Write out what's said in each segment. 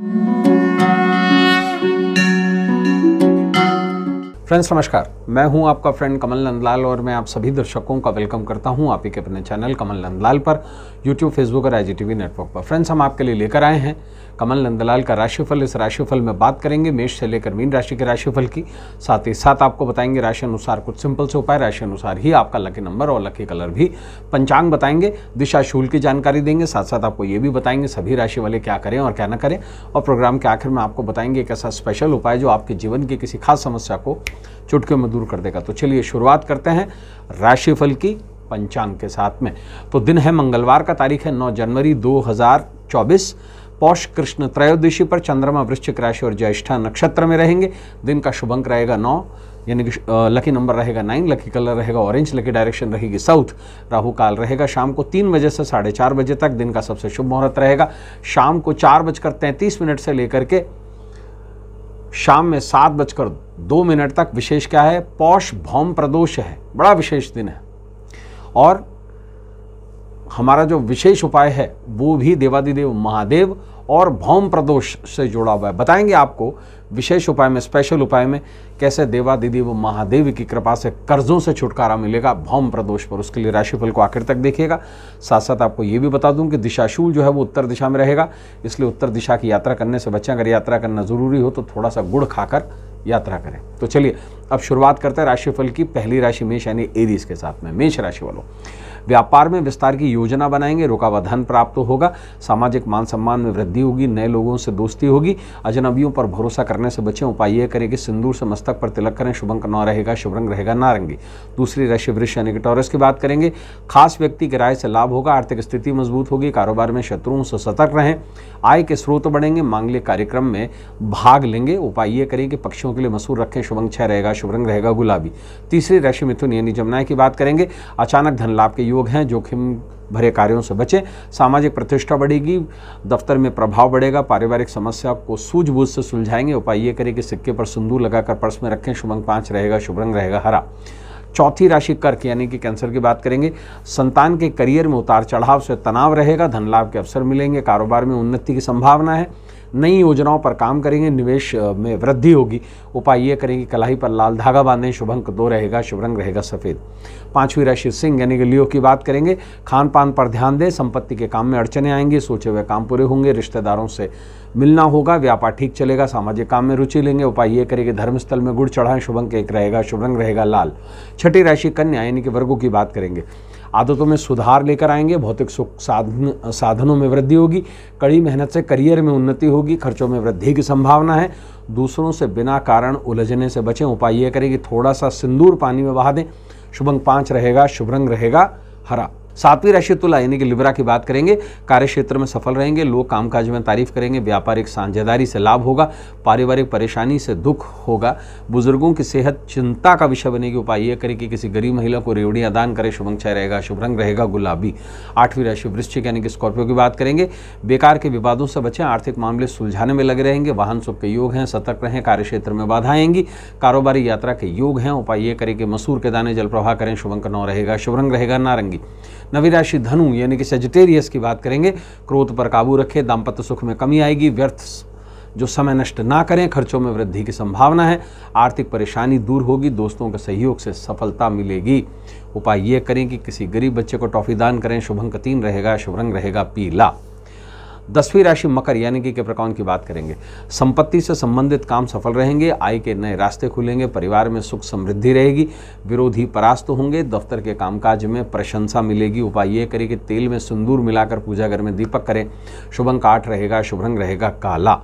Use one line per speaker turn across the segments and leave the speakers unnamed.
Música friends नमस्कार मैं हूं आपका फ्रेंड कमल नंदलाल और मैं आप सभी दर्शकों का वेलकम करता हूं आप ही के अपने चैनल कमल नंदलाल पर यूट्यूब फेसबुक और आई नेटवर्क पर फ्रेंड्स हम आपके लिए लेकर आए हैं कमल नंदलाल का राशिफल इस राशिफल में बात करेंगे मेष से लेकर मीन राशि के राशिफल की साथ ही साथ आपको बताएंगे राशि अनुसार कुछ सिंपल से उपाय राशि अनुसार ही आपका लकी नंबर और लकी कलर भी पंचांग बताएंगे दिशा शूल की जानकारी देंगे साथ साथ आपको ये भी बताएंगे सभी राशि वाले क्या करें और क्या ना करें और प्रोग्राम के आखिर में आपको बताएंगे एक ऐसा स्पेशल उपाय जो आपके जीवन की किसी खास समस्या को चुटकियों में दूर कर देगा तो चलिए शुरुआत करते हैं राशिफल की पंचांग के साथ में तो दिन है मंगलवार का तारीख है 9 जनवरी 2024 पौष कृष्ण त्रयोदशी पर चंद्रमा वृश्चिक राशि और ज्येष्ठा नक्षत्र में रहेंगे दिन का शुभ अंक रहेगा नौ यानी कि लकी नंबर रहेगा नाइन लकी कलर रहेगा ऑरेंज लकी डायरेक्शन रहेगी साउथ राहु काल रहेगा शाम को तीन बजे से साढ़े चार बजे तक दिन का सबसे शुभ मुहूर्त रहेगा शाम को चार बजकर तैंतीस मिनट से लेकर के शाम में सात बजकर दो मिनट तक विशेष क्या है पौष भौम प्रदोष है बड़ा विशेष दिन है और हमारा जो विशेष उपाय है वो भी देवादिदेव महादेव और भौम प्रदोष से जुड़ा हुआ है बताएंगे आपको विशेष उपाय में स्पेशल उपाय में कैसे देवा दीदी व महादेव की कृपा से कर्जों से छुटकारा मिलेगा भौम प्रदोष पर उसके लिए राशिफल को आखिर तक देखिएगा साथ साथ आपको ये भी बता दूं कि दिशाशूल जो है वो उत्तर दिशा में रहेगा इसलिए उत्तर दिशा की यात्रा करने से बच्चे अगर यात्रा करना ज़रूरी हो तो थोड़ा सा गुड़ खाकर यात्रा करें तो चलिए अब शुरुआत करते हैं राशिफल की पहली राशि मेष यानी एरीज के साथ में मेष राशि वालों व्यापार में विस्तार की योजना बनाएंगे रुका धन प्राप्त होगा सामाजिक मान सम्मान में वृद्धि होगी नए लोगों से दोस्ती होगी अजनबियों पर भरोसा करने से बचें उपाय यह करें कि सिंदूर से मस्तक पर तिलक करें शुभंक न रहेगा शुभ रंग रहेगा नारंगी दूसरी राशि वृक्ष यानी कि टॉरस की बात करेंगे खास व्यक्ति किराए से लाभ होगा आर्थिक स्थिति मजबूत होगी कारोबार में शत्रुओं से सतर्क रहें आय के स्रोत बढ़ेंगे मांगलिक कार्यक्रम में भाग लेंगे उपाय ये करें कि पक्षियों के लिए मसूर रखें शुभंग छह रहेगा शुभ रंग रहेगा गुलाबी तीसरी राशि मिथुन यानी जमुना की बात करेंगे अचानक धन लाभ के योग योग हैं जोखिम भरे कार्यों से बचें सामाजिक प्रतिष्ठा बढ़ेगी दफ्तर में प्रभाव बढ़ेगा पारिवारिक समस्या को सूझबूझ से सुलझाएंगे उपाय ये करें कि सिक्के पर सिंदूर लगाकर पर्स में रखें शुभ अंक पाँच रहेगा शुभ रंग रहेगा हरा चौथी राशि कर्क यानी कि कैंसर की बात करेंगे संतान के करियर में उतार चढ़ाव से तनाव रहेगा धन लाभ के अवसर मिलेंगे कारोबार में उन्नति की संभावना है नई योजनाओं पर काम करेंगे निवेश में वृद्धि होगी उपाय ये करेंगे कलाई पर लाल धागा बांधें शुभ अंक दो रहेगा शुभ रंग रहेगा सफ़ेद पांचवी राशि सिंह यानी कि लियो की बात करेंगे खान पान पर ध्यान दें संपत्ति के काम में अड़चने आएंगी सोचे हुए काम पूरे होंगे रिश्तेदारों से मिलना होगा व्यापार ठीक चलेगा सामाजिक काम में रुचि लेंगे उपाय ये करेंगे धर्मस्थल में गुड़ चढ़ाएं शुभ अंक एक रहेगा शुभ रंग रहेगा लाल छठी राशि कन्या यानी कि वर्गों की बात करेंगे आदतों में सुधार लेकर आएंगे भौतिक सुख साधन साधनों में वृद्धि होगी कड़ी मेहनत से करियर में उन्नति होगी खर्चों में वृद्धि की संभावना है दूसरों से बिना कारण उलझने से बचें उपाय ये करें कि थोड़ा सा सिंदूर पानी में बहा दें शुभंग पाँच रहेगा शुभ रंग रहेगा हरा सातवीं राशि तुला यानी कि लिब्रा की बात करेंगे कार्य क्षेत्र में सफल रहेंगे लोग कामकाज में तारीफ करेंगे व्यापारिक साझेदारी से लाभ होगा पारिवारिक परेशानी से दुख होगा बुजुर्गों की सेहत चिंता का विषय बनेगी उपाय ये करें कि किसी गरीब महिला को रेवड़ियाँ दान करें शुभंक्षय रहेगा शुभ रंग रहेगा गुलाबी आठवीं राशि वृश्चिक यानी कि स्कॉर्पियो की बात करेंगे बेकार के विवादों से बचें आर्थिक मामले सुलझाने में लगे रहेंगे वाहन सुख के योग हैं सतर्क रहें कार्यक्षेत्र में बाधाएंगी कारोबारी यात्रा के योग हैं उपाय ये करें कि मसूर के दाने जल प्रवाह करें शुभंक नौ रहेगा शुभ रंग रहेगा नारंगी नवी राशि धनु यानी कि सेजिटेरियस की बात करेंगे क्रोध पर काबू रखें दाम्पत्य सुख में कमी आएगी व्यर्थ जो समय नष्ट ना करें खर्चों में वृद्धि की संभावना है आर्थिक परेशानी दूर होगी दोस्तों के सहयोग से सफलता मिलेगी उपाय ये करें कि किसी गरीब बच्चे को टॉफ़ी दान करें शुभंक तीन रहेगा शुभ रंग रहेगा पीला दसवीं राशि मकर यानी कि कैप्रिकॉन की बात करेंगे संपत्ति से संबंधित काम सफल रहेंगे आय के नए रास्ते खुलेंगे परिवार में सुख समृद्धि रहेगी विरोधी परास्त होंगे दफ्तर के कामकाज में प्रशंसा मिलेगी उपाय ये करें कि तेल में सिंदूर मिलाकर पूजा घर में दीपक करें शुभंक आठ रहेगा शुभ रंग रहेगा काला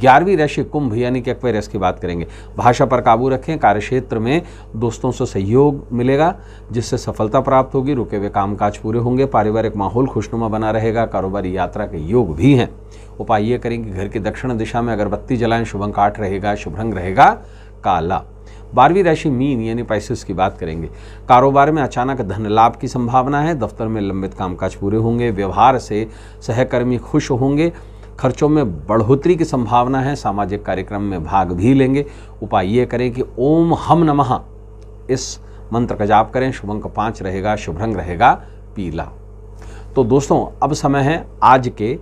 ग्यारहवीं राशि कुंभ यानी कि एक्वेरियस की बात करेंगे भाषा पर काबू रखें कार्यक्षेत्र में दोस्तों से सहयोग मिलेगा जिससे सफलता प्राप्त होगी रुके हुए कामकाज पूरे होंगे पारिवारिक माहौल खुशनुमा बना रहेगा कारोबारी यात्रा के योग भी हैं उपाय ये करेंगे घर की दक्षिण दिशा में अगरबत्ती जलाएं शुभ अंक आठ रहेगा शुभ रंग रहेगा काला बारहवीं राशि मीन यानी पाइसिस की बात करेंगे कारोबार में अचानक धन लाभ की संभावना है दफ्तर में लंबित कामकाज पूरे होंगे व्यवहार से सहकर्मी खुश होंगे खर्चों में बढ़ोतरी की संभावना है सामाजिक कार्यक्रम में भाग भी लेंगे उपाय ये करें कि ओम हम नमः इस मंत्र का जाप करें शुभ अंक पाँच रहेगा शुभ रंग रहेगा पीला तो दोस्तों अब समय है आज के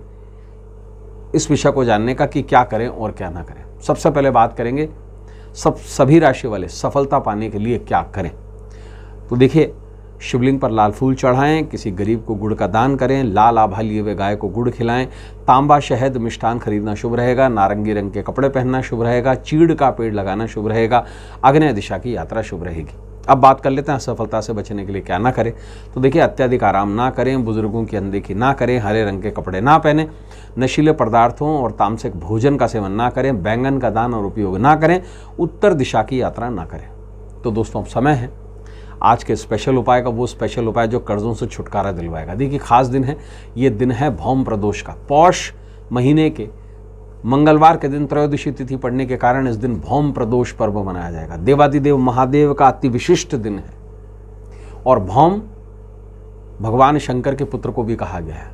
इस विषय को जानने का कि क्या करें और क्या ना करें सबसे पहले बात करेंगे सब सभी राशि वाले सफलता पाने के लिए क्या करें तो देखिए शिवलिंग पर लाल फूल चढ़ाएं किसी गरीब को गुड़ का दान करें लाल आभा लिए हुए गाय को गुड़ खिलाएं तांबा शहद मिष्ठान खरीदना शुभ रहेगा नारंगी रंग के कपड़े पहनना शुभ रहेगा चीड़ का पेड़ लगाना शुभ रहेगा अग्नय दिशा की यात्रा शुभ रहेगी अब बात कर लेते हैं असफलता से बचने के लिए क्या ना करें तो देखिए अत्यधिक आराम ना करें बुजुर्गों की अनदेखी ना करें हरे रंग के कपड़े ना पहने नशीले पदार्थों और तामसिक भोजन का सेवन ना करें बैंगन का दान और उपयोग ना करें उत्तर दिशा की यात्रा ना करें तो दोस्तों अब समय है आज के स्पेशल उपाय का वो स्पेशल उपाय जो कर्जों से छुटकारा दिलवाएगा देखिए खास दिन है ये दिन है भौम प्रदोष का पौष महीने के मंगलवार के दिन त्रयोदशी तिथि पड़ने के कारण इस दिन भौम प्रदोष पर्व मनाया जाएगा देवादिदेव महादेव का अति विशिष्ट दिन है और भौम भगवान शंकर के पुत्र को भी कहा गया है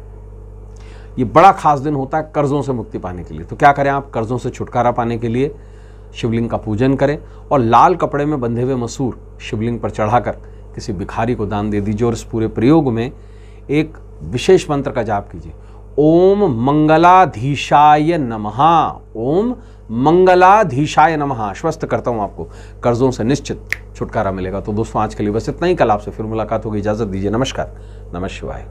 ये बड़ा खास दिन होता है कर्जों से मुक्ति पाने के लिए तो क्या करें आप कर्जों से छुटकारा पाने के लिए शिवलिंग का पूजन करें और लाल कपड़े में बंधे हुए मसूर शिवलिंग पर चढ़ाकर किसी भिखारी को दान दे दीजिए और इस पूरे प्रयोग में एक विशेष मंत्र का जाप कीजिए ओम मंगलाधीशाय नमः ओम मंगलाधीशाय नमः स्वस्थ करता हूँ आपको कर्जों से निश्चित छुटकारा मिलेगा तो दोस्तों आज के लिए बस इतना ही कल आपसे फिर मुलाकात होगी इजाज़त दीजिए नमस्कार नमः शिवाय